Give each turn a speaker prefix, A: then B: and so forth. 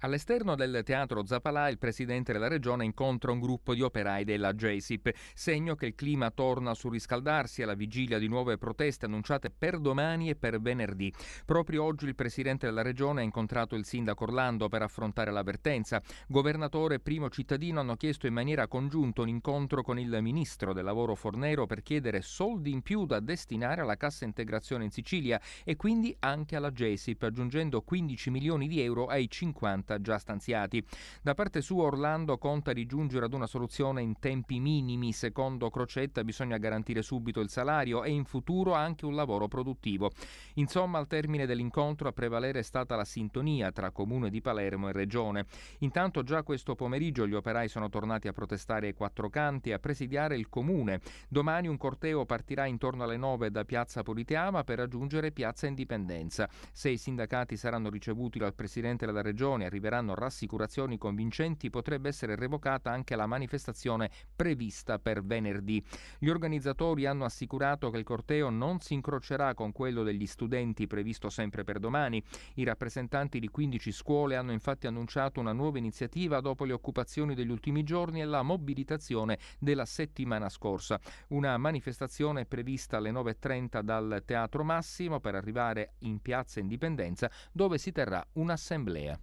A: All'esterno del teatro Zapalà il presidente della regione incontra un gruppo di operai della JSIP, segno che il clima torna a surriscaldarsi alla vigilia di nuove proteste annunciate per domani e per venerdì. Proprio oggi il presidente della regione ha incontrato il sindaco Orlando per affrontare l'avvertenza. Governatore e primo cittadino hanno chiesto in maniera congiunta un incontro con il ministro del lavoro Fornero per chiedere soldi in più da destinare alla cassa integrazione in Sicilia e quindi anche alla JSIP, aggiungendo 15 milioni di euro ai 50 50 già stanziati. Da parte sua Orlando conta di giungere ad una soluzione in tempi minimi. Secondo Crocetta bisogna garantire subito il salario e in futuro anche un lavoro produttivo. Insomma, al termine dell'incontro a prevalere è stata la sintonia tra Comune di Palermo e Regione. Intanto già questo pomeriggio gli operai sono tornati a protestare ai quattro canti e a presidiare il Comune. Domani un corteo partirà intorno alle 9 da Piazza Politeama per raggiungere Piazza Indipendenza. Se i sindacati saranno ricevuti dal Presidente della Regione, arriveranno rassicurazioni convincenti, potrebbe essere revocata anche la manifestazione prevista per venerdì. Gli organizzatori hanno assicurato che il corteo non si incrocerà con quello degli studenti previsto sempre per domani. I rappresentanti di 15 scuole hanno infatti annunciato una nuova iniziativa dopo le occupazioni degli ultimi giorni e la mobilitazione della settimana scorsa. Una manifestazione è prevista alle 9.30 dal Teatro Massimo per arrivare in Piazza Indipendenza dove si terrà un'assemblea.